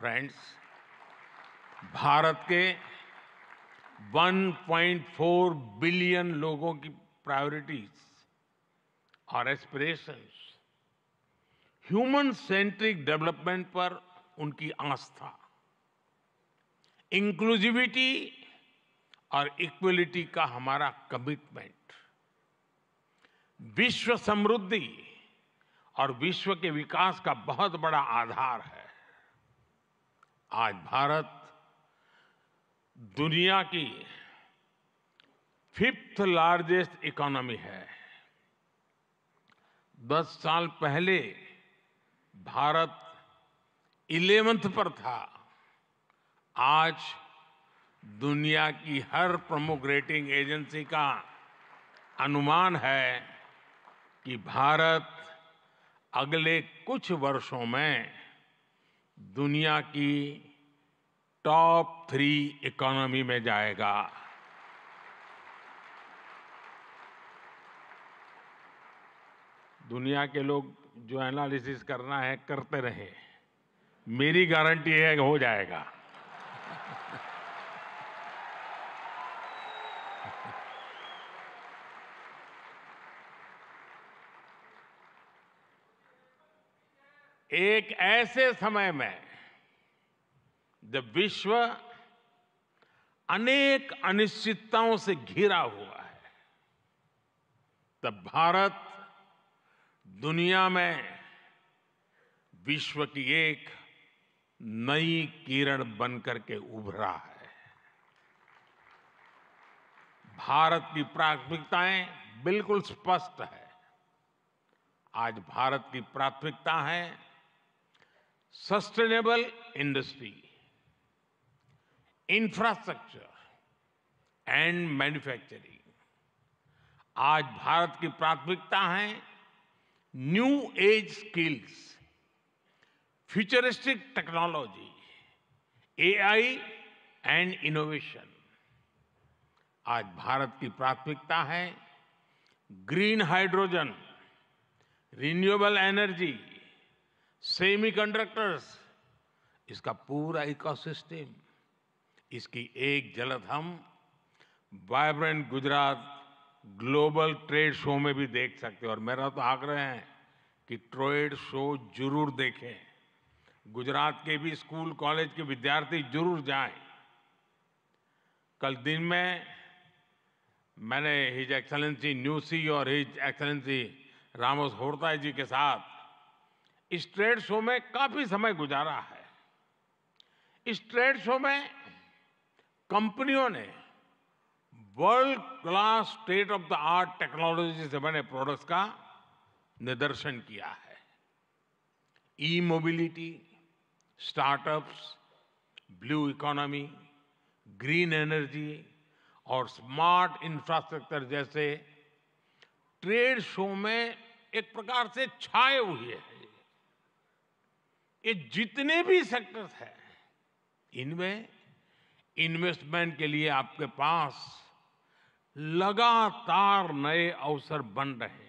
friends Bharat के 1.4 billion लोगों की प्रायोरिटीज और एस्पिरेशंस ह्यूमन सेंट्रिक डेवलपमेंट पर उनकी आस्था इंक्लूसिविटी और इक्वलिटी का हमारा कमिटमेंट विश्व समृद्धि और विश्व के विकास का बहुत बड़ा आधार है आज भारत दुनिया की फिफ्थ लार्जेस्ट इकोनॉमी है दस साल पहले भारत इलेवेंथ पर था आज दुनिया की हर प्रमुख रेटिंग एजेंसी का अनुमान है कि भारत अगले कुछ वर्षों में दुनिया की टॉप थ्री इकोनॉमी में जाएगा दुनिया के लोग जो एनालिसिस करना है करते रहे मेरी गारंटी है हो जाएगा एक ऐसे समय में जब विश्व अनेक अनिश्चितताओं से घिरा हुआ है तब भारत दुनिया में विश्व की एक नई किरण बनकर के उभरा है भारत की प्राथमिकताएं बिल्कुल स्पष्ट है आज भारत की प्राथमिकता है sustainable industry infrastructure and manufacturing आज भारत की प्राथमिकता है new age skills futuristic technology AI and innovation आज भारत की प्राथमिकता है green hydrogen renewable energy semiconductors इसका पूरा इकोसिस्टम इसकी एक झलक हम vibrant Gujarat global trade show में भी देख सकते हैं और मेरा तो आग्रह है कि ट्रेड शो जरूर देखें गुजरात के भी स्कूल कॉलेज के विद्यार्थी जरूर जाएं कल दिन में मैंने हिज एक्सलेंसी न्यूसी और his excellency Ramos Horta ji के साथ इस ट्रेड शो में काफी समय गुजारा है इस ट्रेड शो में कंपनियों ने world class state of the art technology से बने प्रोडक्ट्स का निदर्शन किया है e mobility startups blue economy green energy और स्मार्ट इंफ्रास्ट्रक्चर जैसे ट्रेड शो में एक प्रकार से छाए हुए हैं ये जितने भी सेक्टर्स हैं इनमें इन्वेस्टमेंट के लिए आपके पास लगातार नए अवसर बन रहे हैं